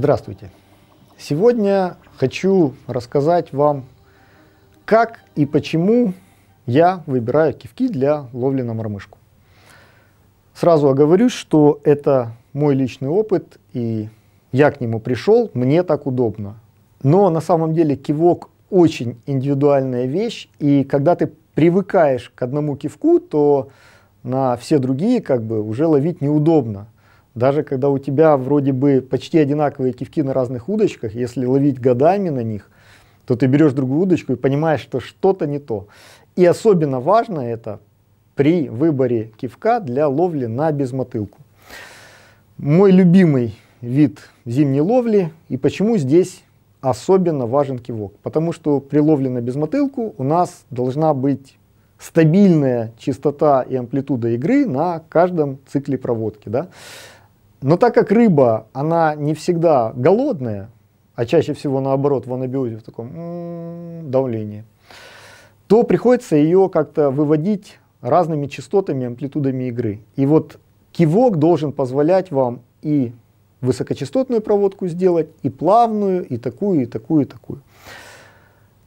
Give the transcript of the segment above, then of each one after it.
Здравствуйте! Сегодня хочу рассказать вам, как и почему я выбираю кивки для ловли на мормышку. Сразу оговорюсь, что это мой личный опыт, и я к нему пришел, мне так удобно. Но на самом деле кивок очень индивидуальная вещь, и когда ты привыкаешь к одному кивку, то на все другие как бы уже ловить неудобно – даже когда у тебя вроде бы почти одинаковые кивки на разных удочках, если ловить годами на них, то ты берешь другую удочку и понимаешь, что что-то не то. И особенно важно это при выборе кивка для ловли на безмотылку. Мой любимый вид зимней ловли и почему здесь особенно важен кивок. Потому что при ловле на безмотылку у нас должна быть стабильная частота и амплитуда игры на каждом цикле проводки. Да? Но так как рыба, она не всегда голодная, а чаще всего наоборот в анабиозе, в таком м-м, давлении, то приходится ее как-то выводить разными частотами, амплитудами игры. И вот кивок должен позволять вам и высокочастотную проводку сделать, и плавную, и такую, и такую, и такую.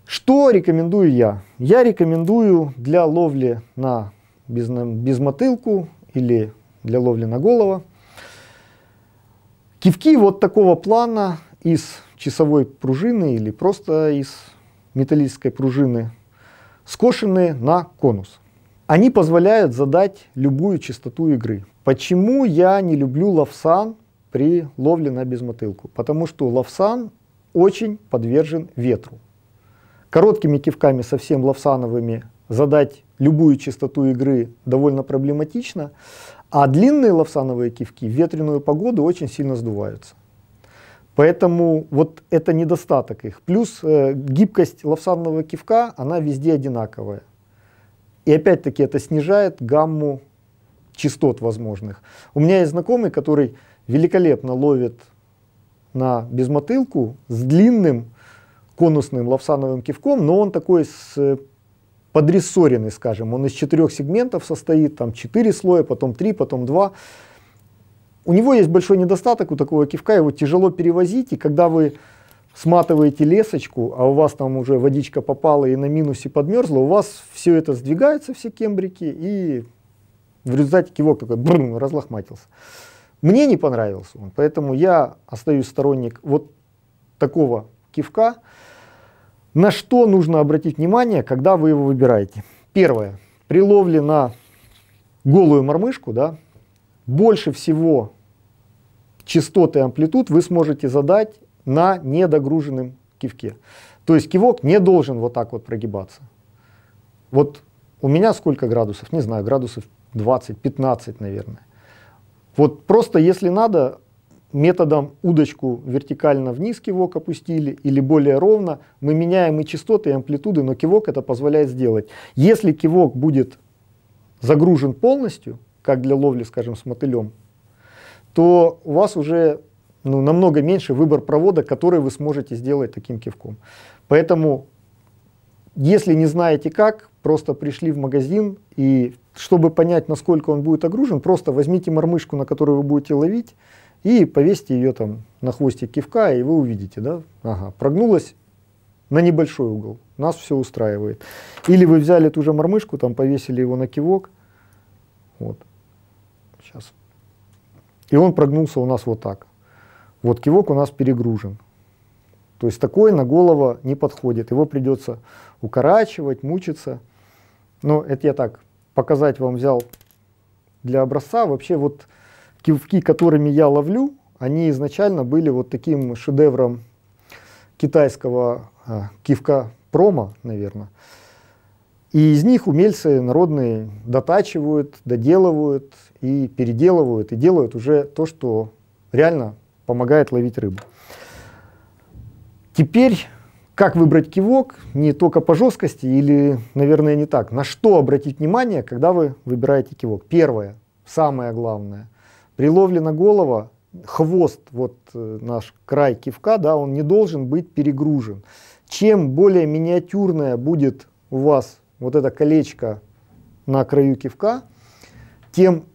Что рекомендую я? Я рекомендую для ловли на безмотылку или для ловли на голову Кивки вот такого плана из часовой пружины или просто из металлической пружины скошенные на конус. Они позволяют задать любую частоту игры. Почему я не люблю лавсан при ловле на безмотылку? Потому что лавсан очень подвержен ветру. Короткими кивками совсем лавсановыми задать любую частоту игры довольно проблематично, а длинные лавсановые кивки в ветреную погоду очень сильно сдуваются. Поэтому вот это недостаток их. Плюс э, гибкость лавсанового кивка, она везде одинаковая. И опять-таки это снижает гамму частот возможных. У меня есть знакомый, который великолепно ловит на безмотылку с длинным конусным лавсановым кивком, но он такой с э, подрессоренный, скажем. Он из четырех сегментов состоит, там четыре слоя, потом три, потом два. У него есть большой недостаток, у такого кивка его тяжело перевозить, и когда вы сматываете лесочку, а у вас там уже водичка попала и на минусе подмерзла, у вас все это сдвигается, все кембрики, и в результате кивок такой брум, разлохматился. Мне не понравился он, поэтому я остаюсь сторонник вот такого кивка. На что нужно обратить внимание, когда вы его выбираете? Первое. При ловле на голую мормышку, да, больше всего частоты и амплитуд вы сможете задать на недогруженном кивке. То есть кивок не должен вот так вот прогибаться. Вот у меня сколько градусов? Не знаю, градусов 20, 15, наверное. Вот просто если надо, методом удочку вертикально вниз кивок опустили или более ровно, мы меняем и частоты, и амплитуды, но кивок это позволяет сделать. Если кивок будет загружен полностью, как для ловли, скажем, с мотылем, то у вас уже ну, намного меньше выбор провода, который вы сможете сделать таким кивком. Поэтому, если не знаете как, просто пришли в магазин и чтобы понять, насколько он будет огружен, просто возьмите мормышку, на которую вы будете ловить, и повесьте ее там на хвостик кивка, и вы увидите, да, ага, прогнулась на небольшой угол, нас все устраивает. Или вы взяли ту же мормышку, там повесили его на кивок, вот, сейчас, и он прогнулся у нас вот так. Вот кивок у нас перегружен. То есть такой на голову не подходит, его придется укорачивать, мучиться. Но это я так показать вам взял для образца. Вообще вот кивки, которыми я ловлю, они изначально были вот таким шедевром китайского а, кивка промо, наверное. И из них умельцы народные дотачивают, доделывают и переделывают, и делают уже то, что реально помогает ловить рыбу. Теперь, как выбрать кивок, не только по жесткости или, наверное, не так. На что обратить внимание, когда вы выбираете кивок? Первое, самое главное, при ловле на голова хвост, вот э, наш край кивка, да, он не должен быть перегружен. Чем более миниатюрная будет у вас вот это колечко на краю кивка, тем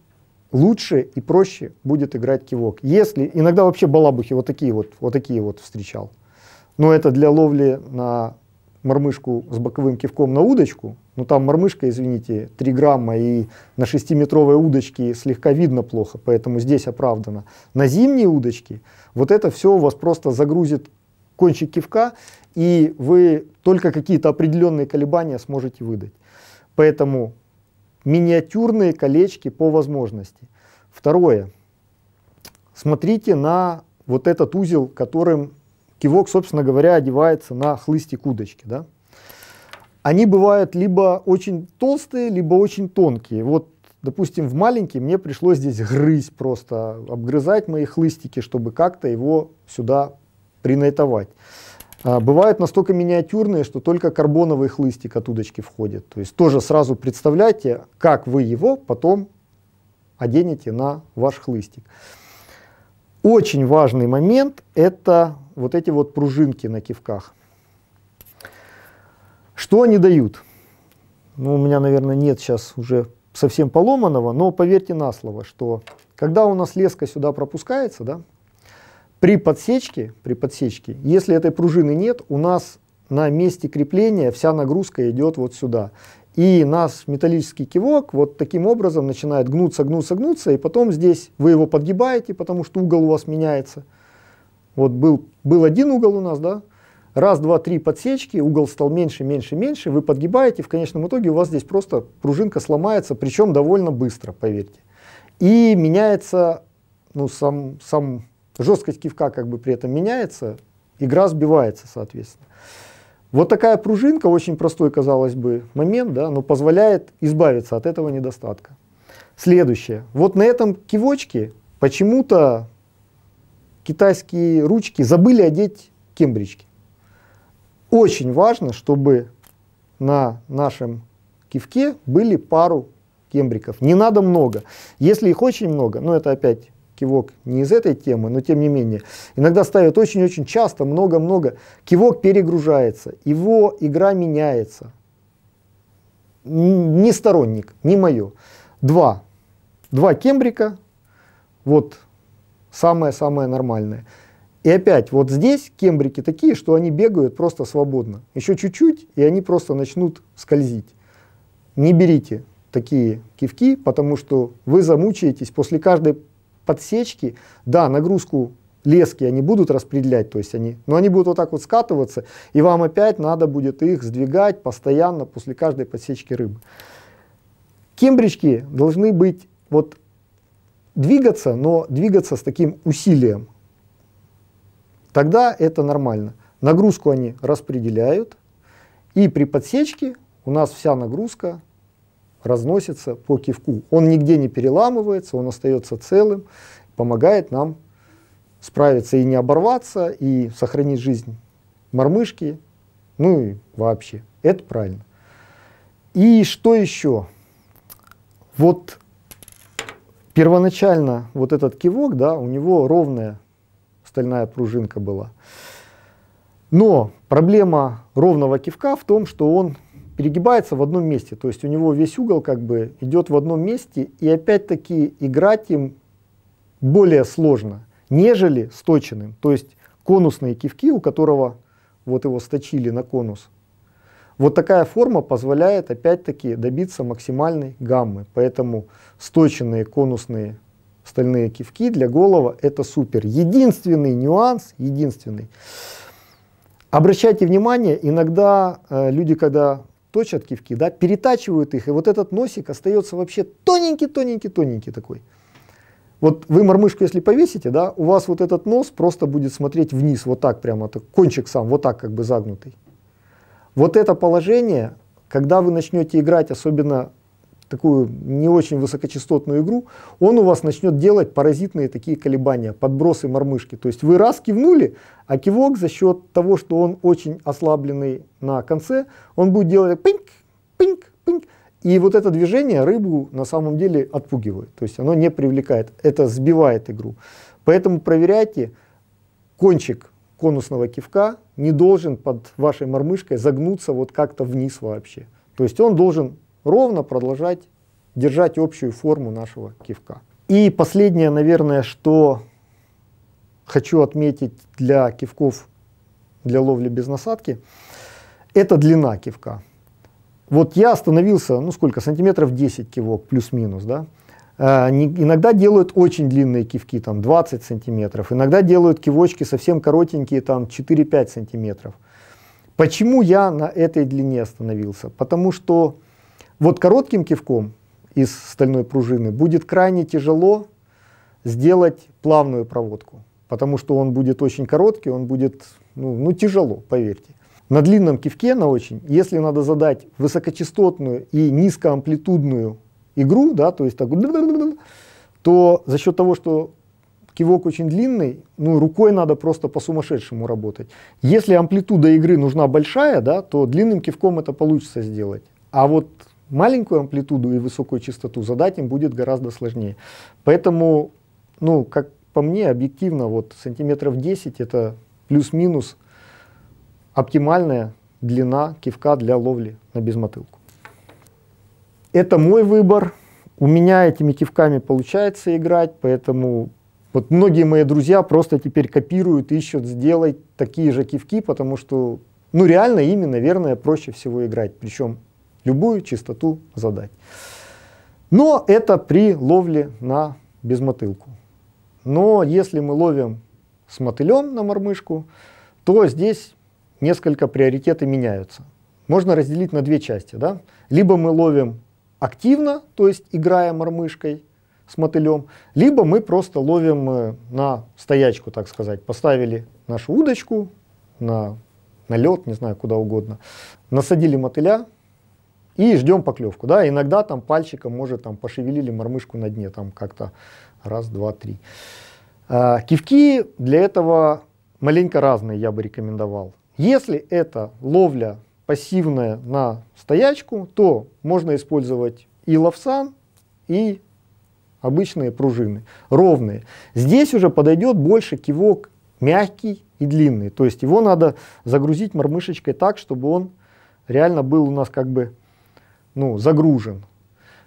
лучше и проще будет играть кивок. Если иногда вообще балабухи вот такие вот, вот такие вот встречал. Но это для ловли на мормышку с боковым кивком на удочку, но там мормышка, извините, 3 грамма и на 6-метровой удочке слегка видно плохо, поэтому здесь оправдано. На зимние удочки вот это все у вас просто загрузит кончик кивка, и вы только какие-то определенные колебания сможете выдать. Поэтому миниатюрные колечки по возможности. Второе. Смотрите на вот этот узел, которым кивок, собственно говоря, одевается на хлыстик удочки. Да? Они бывают либо очень толстые, либо очень тонкие. Вот, допустим, в маленький мне пришлось здесь грызть просто, обгрызать мои хлыстики, чтобы как-то его сюда принайтовать. А, бывают настолько миниатюрные, что только карбоновый хлыстик от удочки входит. То есть тоже сразу представляйте, как вы его потом оденете на ваш хлыстик. Очень важный момент – это вот эти вот пружинки на кивках. Что они дают? Ну, у меня, наверное, нет сейчас уже совсем поломанного, но поверьте на слово, что когда у нас леска сюда пропускается, да, при подсечке, при подсечке, если этой пружины нет, у нас на месте крепления вся нагрузка идет вот сюда. И нас металлический кивок вот таким образом начинает гнуться, гнуться, гнуться, и потом здесь вы его подгибаете, потому что угол у вас меняется. Вот был, был один угол у нас, да? Раз, два, три подсечки, угол стал меньше, меньше, меньше, вы подгибаете, в конечном итоге у вас здесь просто пружинка сломается, причем довольно быстро, поверьте. И меняется, ну, сам, сам жесткость кивка как бы при этом меняется, игра сбивается, соответственно. Вот такая пружинка, очень простой, казалось бы, момент, да, но позволяет избавиться от этого недостатка. Следующее. Вот на этом кивочке почему-то китайские ручки забыли одеть кембрички. Очень важно, чтобы на нашем кивке были пару кембриков. Не надо много. Если их очень много, ну это опять кивок не из этой темы, но тем не менее. Иногда ставят очень-очень часто, много-много. Кивок перегружается, его игра меняется. Не сторонник, не мое. Два. Два кембрика, вот самое-самое нормальное. И опять, вот здесь кембрики такие, что они бегают просто свободно. Еще чуть-чуть, и они просто начнут скользить. Не берите такие кивки, потому что вы замучаетесь после каждой подсечки, да, нагрузку лески они будут распределять, то есть они, но они будут вот так вот скатываться, и вам опять надо будет их сдвигать постоянно после каждой подсечки рыбы. Кембрички должны быть вот двигаться, но двигаться с таким усилием. Тогда это нормально. Нагрузку они распределяют, и при подсечке у нас вся нагрузка разносится по кивку. Он нигде не переламывается, он остается целым, помогает нам справиться и не оборваться, и сохранить жизнь мормышки, ну и вообще. Это правильно. И что еще? Вот первоначально вот этот кивок, да, у него ровная стальная пружинка была. Но проблема ровного кивка в том, что он перегибается в одном месте. То есть у него весь угол как бы идет в одном месте, и опять-таки играть им более сложно, нежели сточенным, То есть конусные кивки, у которого вот его сточили на конус. Вот такая форма позволяет опять-таки добиться максимальной гаммы. Поэтому сточенные конусные стальные кивки для голова это супер. Единственный нюанс, единственный. Обращайте внимание, иногда э, люди, когда точат кивки, да, перетачивают их, и вот этот носик остается вообще тоненький-тоненький-тоненький такой. Вот вы мормышку, если повесите, да, у вас вот этот нос просто будет смотреть вниз, вот так прямо, так, кончик сам, вот так как бы загнутый. Вот это положение, когда вы начнете играть, особенно такую не очень высокочастотную игру, он у вас начнет делать паразитные такие колебания, подбросы мормышки. То есть вы раз кивнули, а кивок за счет того, что он очень ослабленный на конце, он будет делать пинг, пинг, пинг. И вот это движение рыбу на самом деле отпугивает. То есть оно не привлекает, это сбивает игру. Поэтому проверяйте, кончик конусного кивка не должен под вашей мормышкой загнуться вот как-то вниз вообще. То есть он должен ровно продолжать держать общую форму нашего кивка. И последнее, наверное, что хочу отметить для кивков для ловли без насадки, это длина кивка. Вот я остановился, ну сколько, сантиметров 10 кивок, плюс-минус, да? А, не, иногда делают очень длинные кивки, там 20 сантиметров, иногда делают кивочки совсем коротенькие, там 4-5 сантиметров. Почему я на этой длине остановился? Потому что вот коротким кивком из стальной пружины будет крайне тяжело сделать плавную проводку, потому что он будет очень короткий, он будет, ну, ну тяжело, поверьте. На длинном кивке, на очень, если надо задать высокочастотную и низкоамплитудную игру, да, то есть так, то за счет того, что кивок очень длинный, ну, рукой надо просто по-сумасшедшему работать. Если амплитуда игры нужна большая, да, то длинным кивком это получится сделать. А вот маленькую амплитуду и высокую частоту задать им будет гораздо сложнее. Поэтому, ну, как по мне, объективно, вот сантиметров 10 это плюс-минус оптимальная длина кивка для ловли на безмотылку. Это мой выбор. У меня этими кивками получается играть, поэтому вот многие мои друзья просто теперь копируют, ищут сделать такие же кивки, потому что, ну реально ими, наверное, проще всего играть. Причем любую частоту задать. Но это при ловле на безмотылку. Но если мы ловим с мотылем на мормышку, то здесь несколько приоритеты меняются. Можно разделить на две части. Да? Либо мы ловим активно, то есть играя мормышкой с мотылем, либо мы просто ловим э, на стоячку, так сказать. Поставили нашу удочку на, на лед, не знаю, куда угодно, насадили мотыля, и ждем поклевку. Да? Иногда там пальчиком, может, там пошевелили мормышку на дне, там как-то раз, два, три. А, кивки для этого маленько разные я бы рекомендовал. Если это ловля пассивная на стоячку, то можно использовать и ловсан, и обычные пружины, ровные. Здесь уже подойдет больше кивок мягкий и длинный. То есть его надо загрузить мормышечкой так, чтобы он реально был у нас как бы ну, загружен,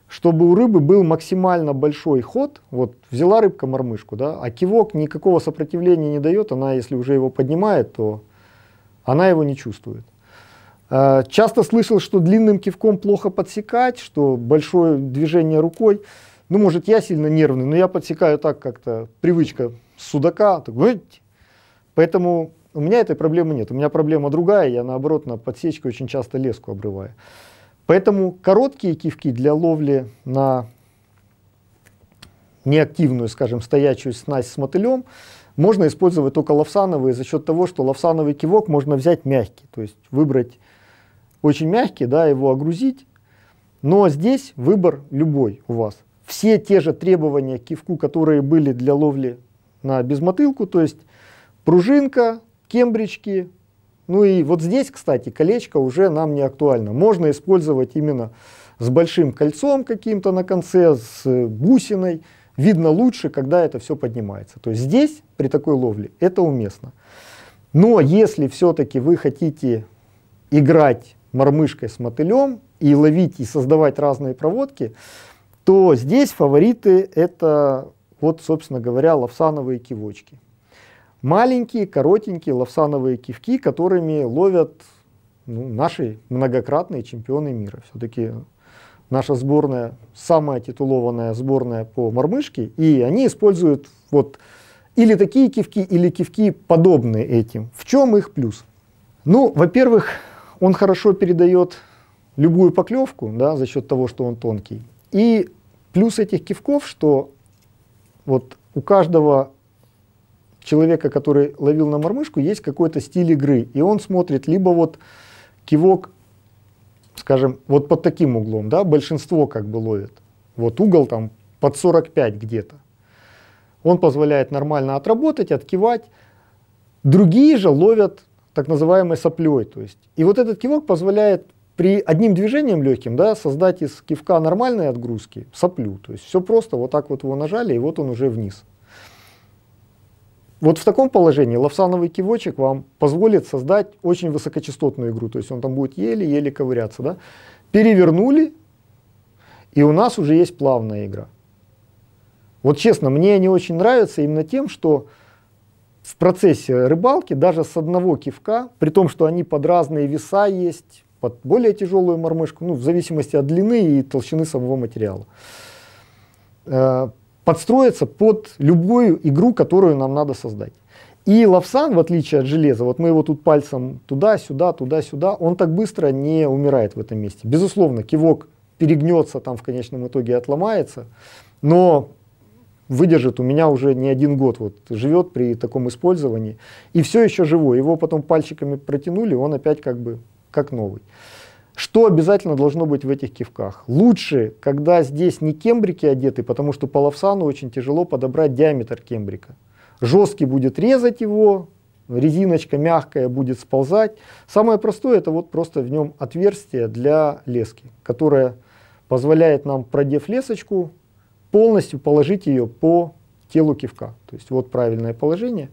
чтобы у рыбы был максимально большой ход, вот взяла рыбка мормышку, да, а кивок никакого сопротивления не дает, она если уже его поднимает, то она его не чувствует. А, часто слышал, что длинным кивком плохо подсекать, что большое движение рукой. Ну, может, я сильно нервный, но я подсекаю так как-то, привычка судака. Так, Поэтому у меня этой проблемы нет. У меня проблема другая, я наоборот на подсечке очень часто леску обрываю. Поэтому короткие кивки для ловли на неактивную, скажем, стоячую снасть с мотылем можно использовать только лавсановые за счет того, что лавсановый кивок можно взять мягкий, то есть выбрать очень мягкий, да, его огрузить, но здесь выбор любой у вас. Все те же требования к кивку, которые были для ловли на безмотылку, то есть пружинка, кембрички, ну и вот здесь, кстати, колечко уже нам не актуально. Можно использовать именно с большим кольцом каким-то на конце, с э, бусиной. Видно лучше, когда это все поднимается. То есть здесь, при такой ловле, это уместно. Но если все-таки вы хотите играть мормышкой с мотылем и ловить и создавать разные проводки, то здесь фавориты это вот, собственно говоря, лавсановые кивочки маленькие, коротенькие лавсановые кивки, которыми ловят ну, наши многократные чемпионы мира. Все-таки наша сборная, самая титулованная сборная по мормышке, и они используют вот или такие кивки, или кивки подобные этим. В чем их плюс? Ну, во-первых, он хорошо передает любую поклевку, да, за счет того, что он тонкий. И плюс этих кивков, что вот у каждого человека, который ловил на мормышку, есть какой-то стиль игры. И он смотрит либо вот кивок, скажем, вот под таким углом, да, большинство как бы ловит. Вот угол там под 45 где-то. Он позволяет нормально отработать, откивать. Другие же ловят так называемой соплей. То есть. И вот этот кивок позволяет при одним движением легким да, создать из кивка нормальной отгрузки соплю. То есть все просто, вот так вот его нажали, и вот он уже вниз. Вот в таком положении лавсановый кивочек вам позволит создать очень высокочастотную игру, то есть он там будет еле-еле ковыряться. Да? Перевернули, и у нас уже есть плавная игра. Вот честно, мне они очень нравятся именно тем, что в процессе рыбалки даже с одного кивка, при том, что они под разные веса есть, под более тяжелую мормышку, ну, в зависимости от длины и толщины самого материала, э, подстроиться под любую игру, которую нам надо создать. И лавсан, в отличие от железа, вот мы его тут пальцем туда-сюда, туда-сюда, он так быстро не умирает в этом месте. Безусловно, кивок перегнется там в конечном итоге отломается, но выдержит у меня уже не один год, вот живет при таком использовании, и все еще живой. Его потом пальчиками протянули, он опять как бы как новый. Что обязательно должно быть в этих кивках? Лучше, когда здесь не кембрики одеты, потому что по лавсану очень тяжело подобрать диаметр кембрика. Жесткий будет резать его, резиночка мягкая будет сползать. Самое простое это вот просто в нем отверстие для лески, которое позволяет нам, продев лесочку, полностью положить ее по телу кивка. То есть вот правильное положение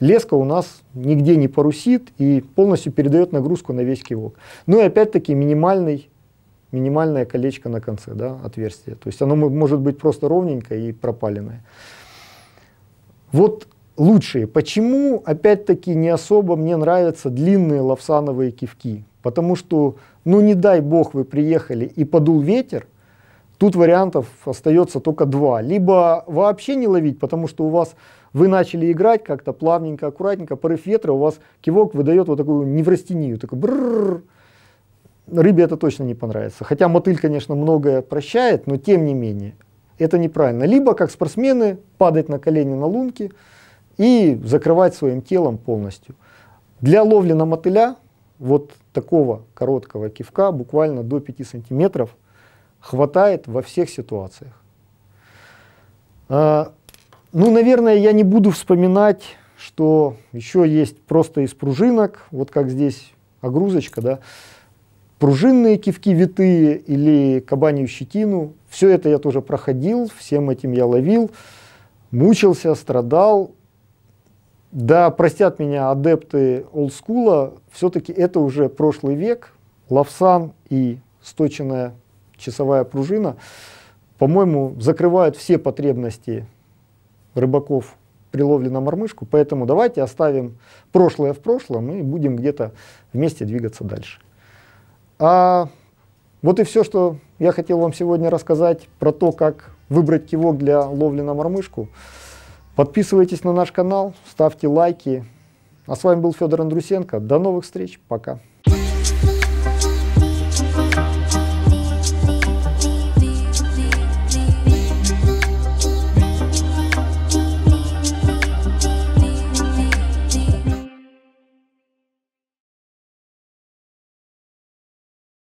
леска у нас нигде не порусит и полностью передает нагрузку на весь кивок. Ну и опять-таки минимальный минимальное колечко на конце да, отверстие. То есть оно может быть просто ровненькое и пропаленное. Вот лучшие. Почему, опять-таки, не особо мне нравятся длинные лавсановые кивки? Потому что, ну не дай бог вы приехали и подул ветер, тут вариантов остается только два. Либо вообще не ловить, потому что у вас вы начали играть как-то плавненько, аккуратненько, порыв ветра, у вас кивок выдает вот такую неврастению, такой брррр. Рыбе это точно не понравится. Хотя мотыль, конечно, многое прощает, но тем не менее, это неправильно. Либо, как спортсмены, падать на колени на лунке и закрывать своим телом полностью. Для ловли на мотыля вот такого короткого кивка, буквально до 5 сантиметров, хватает во всех ситуациях. А, ну, наверное, я не буду вспоминать, что еще есть просто из пружинок, вот как здесь огрузочка, да, пружинные кивки витые или кабанью щетину. Все это я тоже проходил, всем этим я ловил, мучился, страдал. Да, простят меня адепты олдскула, все-таки это уже прошлый век, лавсан и сточенная часовая пружина, по-моему, закрывают все потребности рыбаков при ловле на мормышку, поэтому давайте оставим прошлое в прошлом и будем где-то вместе двигаться дальше. А вот и все, что я хотел вам сегодня рассказать про то, как выбрать кивок для ловли на мормышку. Подписывайтесь на наш канал, ставьте лайки. А с вами был Федор Андрусенко. До новых встреч. Пока.